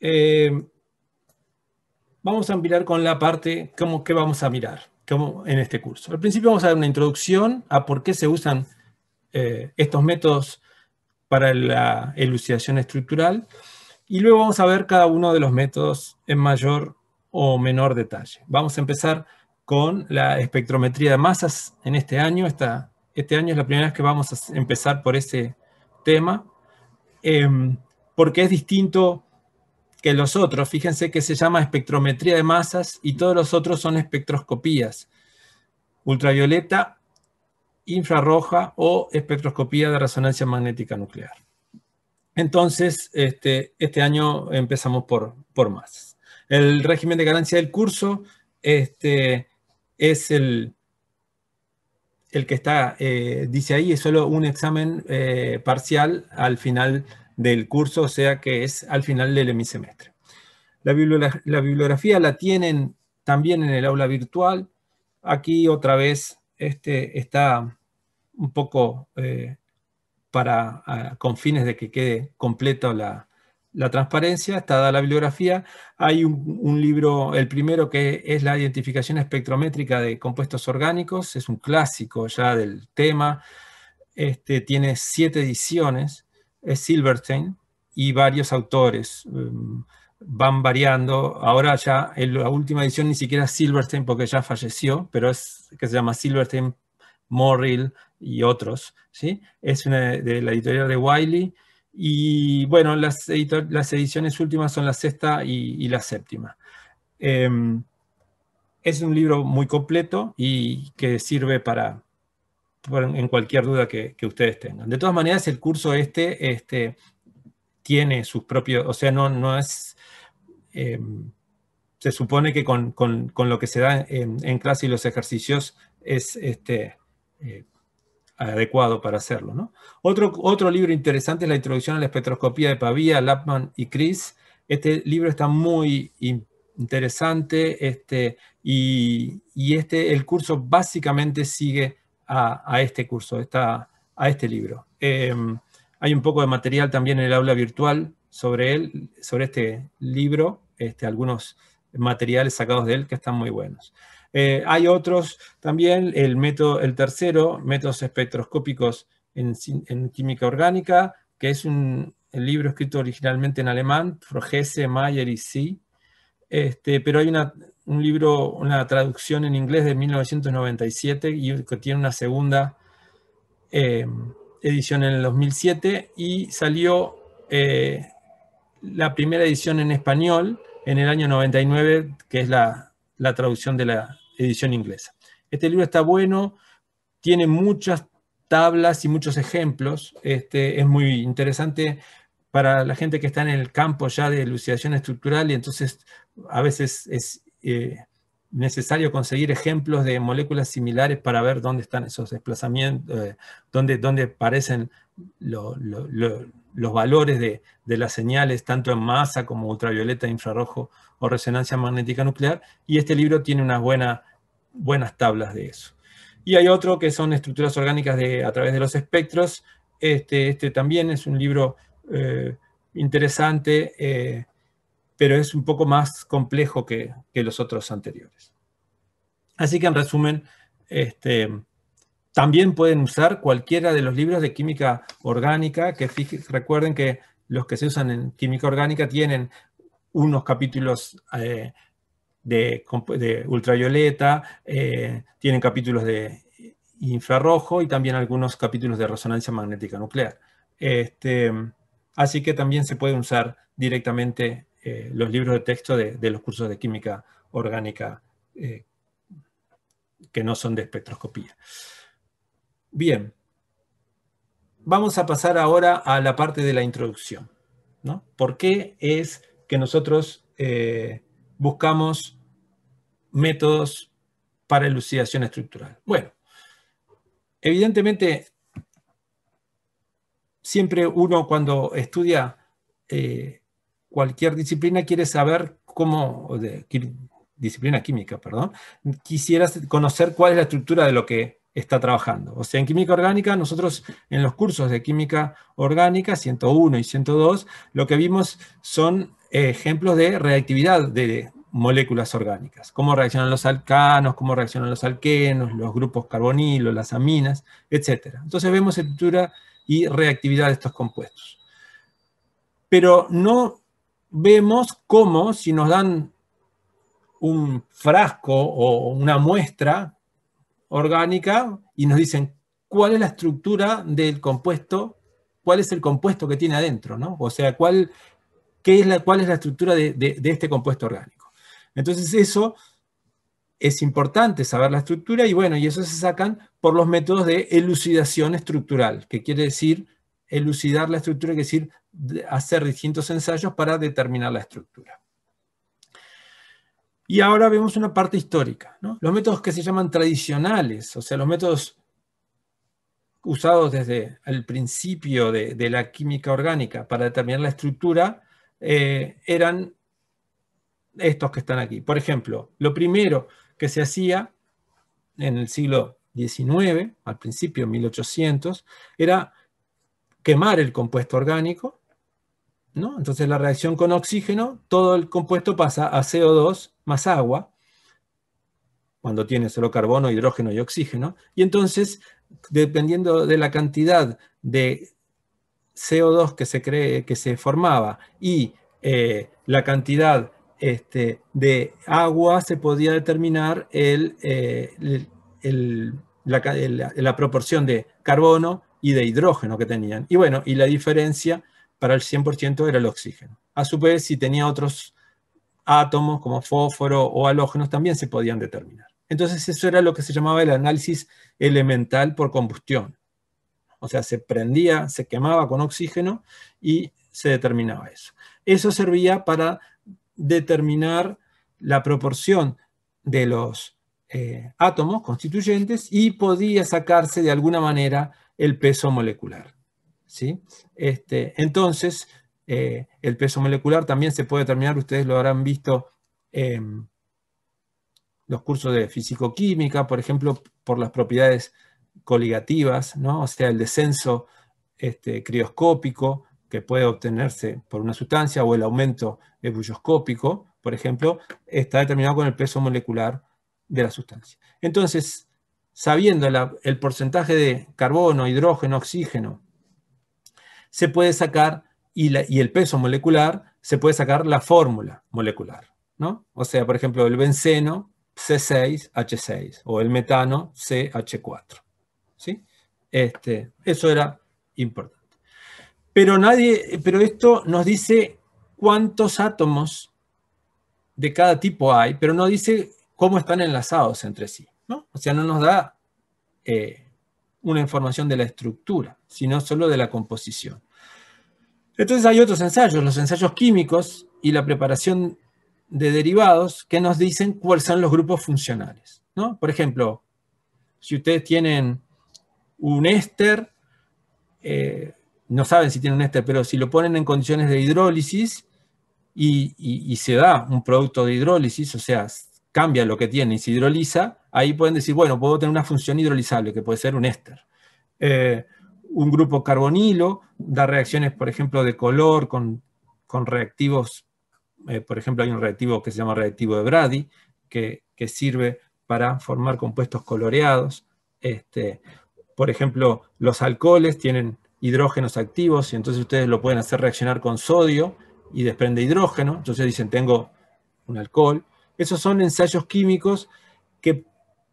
Eh, vamos a mirar con la parte, ¿cómo, vamos a mirar en este curso? Al principio vamos a dar una introducción a por qué se usan eh, estos métodos para la elucidación estructural y luego vamos a ver cada uno de los métodos en mayor o menor detalle. Vamos a empezar con la espectrometría de masas en este año. este año es la primera vez que vamos a empezar por ese tema, em, porque es distinto que los otros. Fíjense que se llama espectrometría de masas y todos los otros son espectroscopías. Ultravioleta, infrarroja o espectroscopía de resonancia magnética nuclear. Entonces, este, este año empezamos por, por masas. El régimen de ganancia del curso este, es el, el que está, eh, dice ahí, es solo un examen eh, parcial al final del curso, o sea que es al final del semestre La, bibliografía la, bibliografía la tienen también en el aula virtual. Aquí otra vez este, está un poco eh, para, ah, con fines de que quede completa la, la, transparencia, está dada la bibliografía. Hay un, un libro, el primero que es la identificación espectrométrica de compuestos orgánicos, es un clásico ya del tema. Este, tiene siete ediciones Silverstein y varios autores. Em, van variando. Ahora ya en la última edición ni siquiera Silverstein porque ya falleció, pero es que se llama Silverstein, Morrill y otros. ¿sí? Es de la editorial de Wiley. Y bueno, las, ediciones últimas son la sexta y, la séptima. Em, es un libro muy completo y que sirve para, en cualquier duda que, ustedes tengan. De todas maneras, el curso este, este tiene sus propios, o sea, no, es, em, se supone que con, lo que se da en, clase y los ejercicios es este, eh, adecuado para hacerlo. Otro, otro libro interesante es la introducción a la espectroscopía de Pavía, Lapman y Chris. Este libro está muy interesante este, y, y este, el curso básicamente sigue a, este curso, esta, a este libro. Em, hay un poco de material también en el aula virtual sobre él, sobre este libro, este, algunos materiales sacados de él que están muy buenos. Eh, hay otros también, el, método, el tercero, métodos espectroscópicos en, química orgánica, que es un libro escrito originalmente en alemán, Frogese, Mayer y si este, pero hay una un libro, una traducción en inglés de 1997 y que tiene una segunda em, edición en el 2007 y salió eh, la primera edición en español en el año 99, que es la, traducción de la edición inglesa. Este libro está bueno, tiene muchas tablas y muchos ejemplos, este, es muy interesante para la gente que está en el campo ya de elucidación estructural y entonces a veces es eh, necesario conseguir ejemplos de moléculas similares para ver dónde están esos desplazamientos, eh, dónde, dónde aparecen los valores de, las señales, tanto en masa como ultravioleta, infrarrojo o resonancia magnética nuclear, y este libro tiene unas buenas tablas de eso. Y hay otro que son estructuras orgánicas de, a través de los espectros, este, este también es un libro eh, interesante, pero es un poco más complejo que, los otros anteriores. Así que en resumen, este, también pueden usar cualquiera de los libros de química orgánica, que recuerden que los que se usan en química orgánica tienen unos capítulos eh, de, ultravioleta, eh, tienen capítulos de infrarrojo y también algunos capítulos de resonancia magnética nuclear. Este, así que también se puede usar directamente eh, los libros de texto de, los cursos de química orgánica eh, que no son de espectroscopía. Bien, vamos a pasar ahora a la parte de la introducción. ¿no? ¿Por qué es que nosotros eh, buscamos métodos para elucidación estructural? Bueno, evidentemente, siempre uno cuando estudia cualquier disciplina quiere saber cómo, disciplina química, perdón, quisiera conocer cuál es la estructura de lo que está trabajando. O sea, en química orgánica, nosotros en los cursos de química orgánica 101 y 102, lo que vimos son ejemplos de reactividad de moléculas orgánicas, cómo reaccionan los alcanos, cómo reaccionan los alquenos, los grupos carbonilos, las aminas, etc. Entonces vemos estructura y reactividad de estos compuestos. Pero no vemos cómo si nos dan un frasco o una muestra orgánica y nos dicen cuál es la estructura del compuesto, cuál es el compuesto que tiene adentro, ¿no? O sea, cuál, qué es la, es la estructura de, de este compuesto orgánico. Entonces eso es importante saber la estructura y bueno, y eso se sacan por los métodos de elucidación estructural, que quiere decir elucidar la estructura, es decir, hacer distintos ensayos para determinar la estructura. Y ahora vemos una parte histórica. Los métodos que se llaman tradicionales, o sea, los métodos usados desde el principio de, la química orgánica para determinar la estructura, eh, eran estos que están aquí. Por ejemplo, lo primero que se hacía en el siglo XIX, al principio 1800, era quemar el compuesto orgánico, Entonces la reacción con oxígeno, todo el compuesto pasa a CO2 más agua, cuando tiene solo carbono, hidrógeno y oxígeno, y entonces, dependiendo de la cantidad de CO2 que se, que se formaba y eh, la cantidad este, de agua, se podía determinar el, eh, la proporción de carbono, y de hidrógeno que tenían. Y bueno, y la diferencia para el 100% era el oxígeno. A su vez, si tenía otros átomos como fósforo o halógenos, también se podían determinar. Entonces eso era lo que se llamaba el análisis elemental por combustión. O sea, se prendía, se quemaba con oxígeno y se determinaba eso. Eso servía para determinar la proporción de los eh, átomos constituyentes y podía sacarse de alguna manera el peso molecular. ¿sí? Este, entonces, eh, el peso molecular también se puede determinar, ustedes lo habrán visto en em, los cursos de química, por ejemplo, por las propiedades coligativas, ¿no? o sea, el descenso este, crioscópico que puede obtenerse por una sustancia o el aumento ebullioscópico, por ejemplo, está determinado con el peso molecular de la sustancia. Entonces, sabiendo el porcentaje de carbono, hidrógeno, oxígeno, se puede sacar, y, y el peso molecular, se puede sacar la fórmula molecular. ¿no? O sea, por ejemplo, el benceno C6H6 o el metano CH4. ¿sí? Este, eso era importante. Pero, nadie, pero esto nos dice cuántos átomos de cada tipo hay, pero no dice cómo están enlazados entre sí. O sea, no nos da eh, una información de la estructura, sino solo de la composición. Entonces hay otros ensayos, los ensayos químicos y la preparación de derivados que nos dicen cuáles son los grupos funcionales. Por ejemplo, si ustedes tienen un éster, eh, no saben si tienen un éster, pero si lo ponen en condiciones de hidrólisis y, y se da un producto de hidrólisis, o sea, cambia lo que tiene y se hidroliza, ahí pueden decir, bueno, puedo tener una función hidrolizable, que puede ser un éster. Eh, un grupo carbonilo da reacciones, por ejemplo, de color con, con reactivos. Eh, por ejemplo, hay un reactivo que se llama reactivo de Brady, que, sirve para formar compuestos coloreados. Este, por ejemplo, los alcoholes tienen hidrógenos activos y entonces ustedes lo pueden hacer reaccionar con sodio y desprende hidrógeno. Entonces dicen, tengo un alcohol. Esos son ensayos químicos que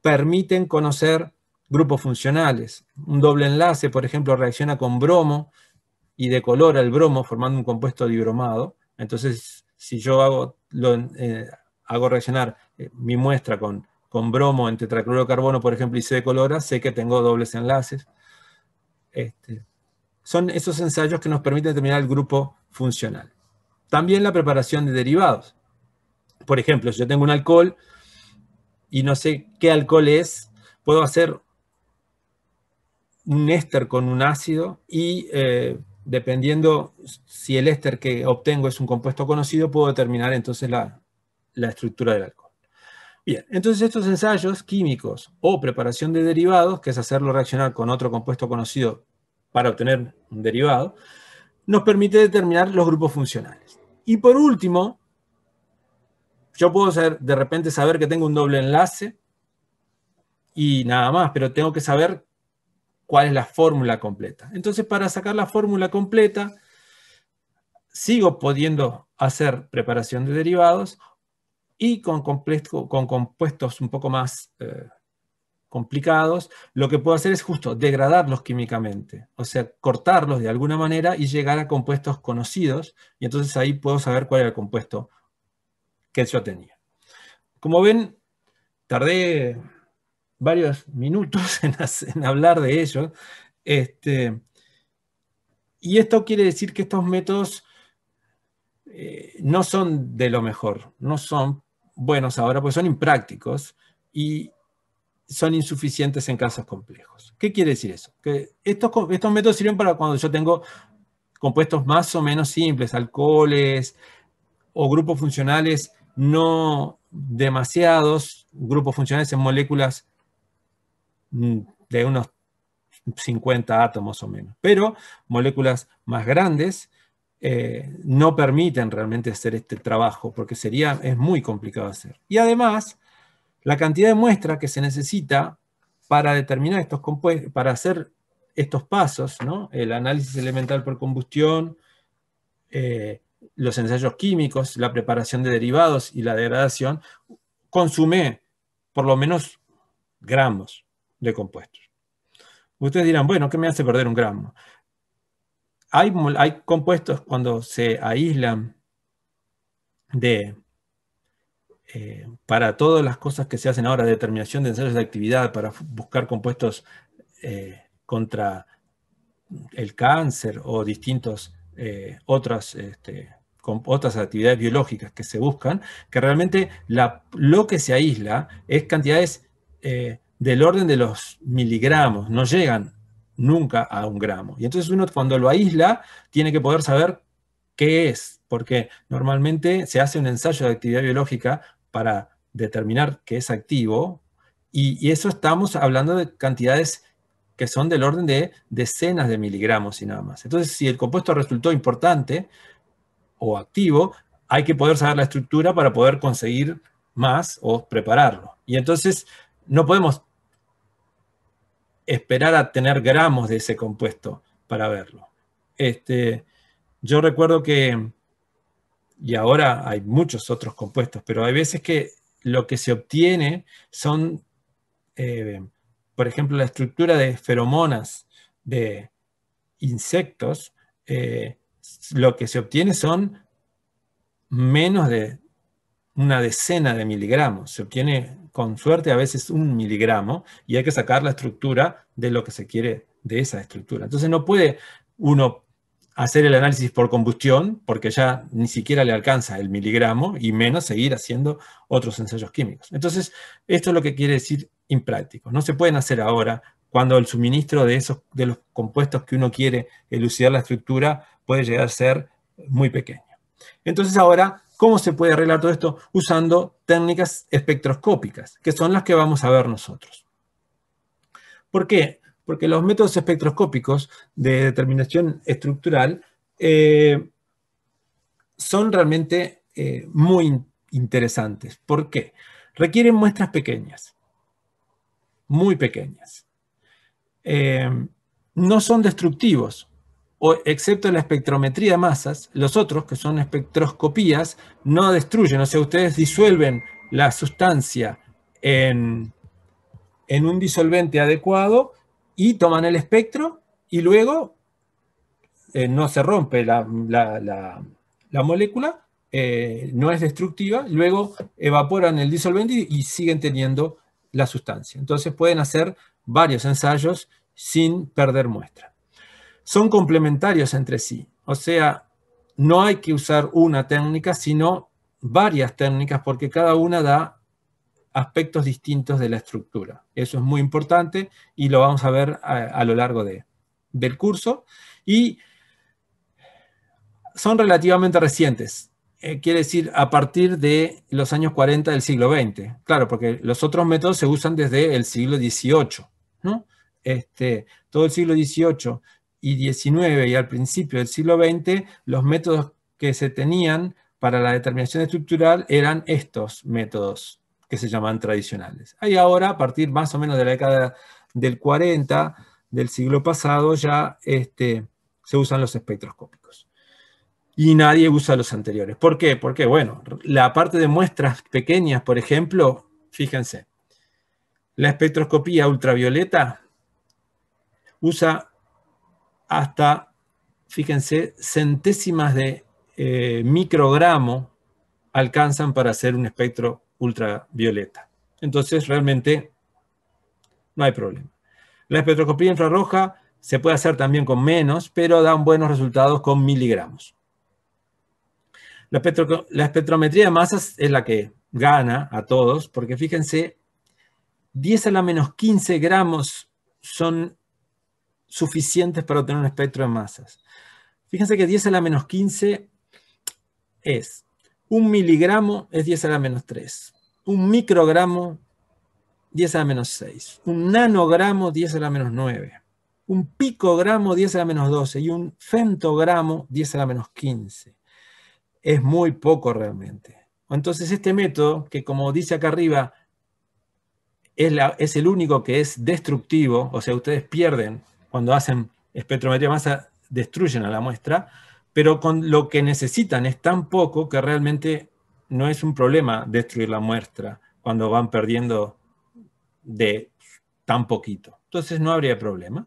permiten conocer grupos funcionales. Un doble enlace, por ejemplo, reacciona con bromo y decolora el bromo formando un compuesto dibromado. Entonces, si yo hago, lo, eh, hago reaccionar eh, mi muestra con, bromo en tetraclorocarbono, por ejemplo, y se decolora, sé que tengo dobles enlaces. Este, son esos ensayos que nos permiten determinar el grupo funcional. También la preparación de derivados por ejemplo, si yo tengo un alcohol y no sé qué alcohol es, puedo hacer un éster con un ácido y eh, dependiendo si el éster que obtengo es un compuesto conocido, puedo determinar entonces la, la estructura del alcohol. Bien, entonces estos ensayos químicos o preparación de derivados, que es hacerlo reaccionar con otro compuesto conocido para obtener un derivado, nos permite determinar los grupos funcionales. Y por último, yo puedo de repente saber que tengo un doble enlace y nada más, pero tengo que saber cuál es la fórmula completa. Entonces, para sacar la fórmula completa, sigo pudiendo hacer preparación de derivados y con, con compuestos un poco más eh, complicados, lo que puedo hacer es justo degradarlos químicamente, o sea, cortarlos de alguna manera y llegar a compuestos conocidos, y entonces ahí puedo saber cuál es el compuesto que yo tenía. Como ven, tardé varios minutos en, hablar de ello. Este, y esto quiere decir que estos métodos eh, no son de lo mejor, no son buenos ahora, pues son imprácticos y son insuficientes en casos complejos. ¿Qué quiere decir eso? Que estos, estos métodos sirven para cuando yo tengo compuestos más o menos simples, alcoholes o grupos funcionales no demasiados grupos funcionales en moléculas mm, de unos 50 átomos o menos. Pero moléculas más grandes eh, no permiten realmente hacer este trabajo porque sería, es muy complicado hacer. Y además, la cantidad de muestra que se necesita para determinar estos compuestos, para hacer estos pasos, ¿no? el análisis elemental por combustión, eh, los ensayos químicos, la preparación de derivados y la degradación, consume por lo menos gramos de compuestos. Ustedes dirán, bueno, ¿qué me hace perder un gramo? Hay, hay compuestos cuando se aíslan de, eh, para todas las cosas que se hacen ahora, determinación de ensayos de actividad, para buscar compuestos eh, contra el cáncer o distintos eh, otras, este, con otras actividades biológicas que se buscan, que realmente lo que se aísla es cantidades eh, del orden de los miligramos, no llegan nunca a un gramo. Y entonces uno cuando lo aísla tiene que poder saber qué es, porque normalmente se hace un ensayo de actividad biológica para determinar qué es activo, y, y eso estamos hablando de cantidades que son del orden de decenas de miligramos y nada más. Entonces, si el compuesto resultó importante o activo, hay que poder saber la estructura para poder conseguir más o prepararlo. Y entonces no podemos esperar a tener gramos de ese compuesto para verlo. Este, yo recuerdo que, y ahora hay muchos otros compuestos, pero hay veces que lo que se obtiene son eh, por ejemplo, la estructura de feromonas de insectos, eh, lo que se obtiene son menos de una decena de miligramos. Se obtiene con suerte a veces un miligramo y hay que sacar la estructura de lo que se quiere de esa estructura. Entonces no puede uno hacer el análisis por combustión porque ya ni siquiera le alcanza el miligramo y menos seguir haciendo otros ensayos químicos. Entonces esto es lo que quiere decir no se pueden hacer ahora cuando el suministro de esos de los compuestos que uno quiere elucidar la estructura puede llegar a ser muy pequeño. Entonces ahora, ¿cómo se puede arreglar todo esto? Usando técnicas espectroscópicas, que son las que vamos a ver nosotros. ¿Por qué? Porque los métodos espectroscópicos de determinación estructural eh, son realmente eh, muy interesantes. ¿Por qué? Requieren muestras pequeñas muy pequeñas. Eh, no son destructivos, o, excepto la espectrometría de masas, los otros, que son espectroscopías, no destruyen, o sea, ustedes disuelven la sustancia en, un disolvente adecuado y toman el espectro y luego eh, no se rompe la, molécula, eh, no es destructiva, luego evaporan el disolvente y siguen teniendo la sustancia. Entonces pueden hacer varios ensayos sin perder muestra. Son complementarios entre sí, o sea, no hay que usar una técnica, sino varias técnicas porque cada una da aspectos distintos de la estructura. Eso es muy importante y lo vamos a ver a, lo largo de, del curso. Y son relativamente recientes eh, quiere decir a partir de los años 40 del siglo XX. Claro, porque los otros métodos se usan desde el siglo XVIII, ¿no? Este, todo el siglo XVIII y XIX y al principio del siglo XX, los métodos que se tenían para la determinación estructural eran estos métodos que se llaman tradicionales. Y ahora, a partir más o menos de la década del 40 del siglo pasado, ya este, se usan los espectroscópicos y nadie usa los anteriores. ¿Por qué? Porque, bueno, la parte de muestras pequeñas, por ejemplo, fíjense, la espectroscopía ultravioleta usa hasta, fíjense, centésimas de eh, microgramo alcanzan para hacer un espectro ultravioleta. Entonces, realmente no hay problema. La espectroscopía infrarroja se puede hacer también con menos, pero dan buenos resultados con miligramos. La, espectrometría de masas es la que gana a todos, porque fíjense, 10 a la menos 15 gramos son suficientes para obtener un espectro de masas. Fíjense que 10 a la menos 15 es un miligramo es 10 a la menos 3, un microgramo 10 a la menos 6, un nanogramo 10 a la menos 9, un picogramo 10 a la menos 12 y un femtogramo 10 a la menos 15 es muy poco realmente. Entonces este método, que como dice acá arriba, es, la, es el único que es destructivo, o sea, ustedes pierden cuando hacen espectrometría masa, destruyen a la muestra, pero con lo que necesitan es tan poco que realmente no es un problema destruir la muestra cuando van perdiendo de tan poquito. Entonces no habría problema.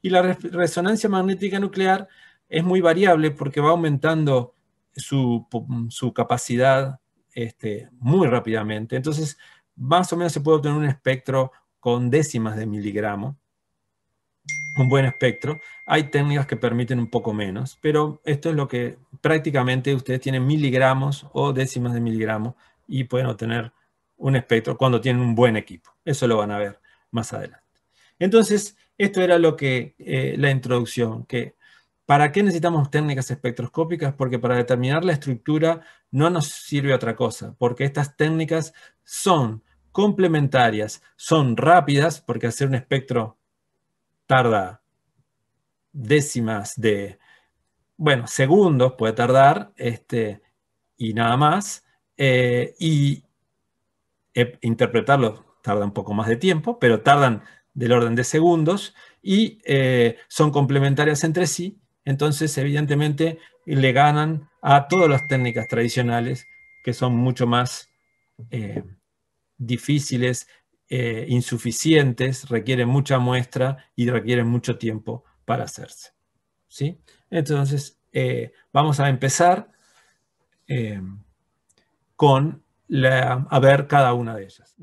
Y la resonancia magnética nuclear es muy variable porque va aumentando su, capacidad este, muy rápidamente. Entonces, más o menos se puede obtener un espectro con décimas de miligramo, un buen espectro. Hay técnicas que permiten un poco menos, pero esto es lo que prácticamente ustedes tienen miligramos o décimas de miligramo y pueden obtener un espectro cuando tienen un buen equipo. Eso lo van a ver más adelante. Entonces, esto era lo que eh, la introducción, que ¿Para qué necesitamos técnicas espectroscópicas? Porque para determinar la estructura no nos sirve otra cosa, porque estas técnicas son complementarias, son rápidas, porque hacer un espectro tarda décimas de, bueno, segundos puede tardar, este, y nada más, eh, y eh, interpretarlo tarda un poco más de tiempo, pero tardan del orden de segundos y eh, son complementarias entre sí entonces evidentemente le ganan a todas las técnicas tradicionales que son mucho más eh, difíciles, eh, insuficientes, requieren mucha muestra y requieren mucho tiempo para hacerse. ¿sí? Entonces, eh, vamos a empezar con a ver cada una de ellas.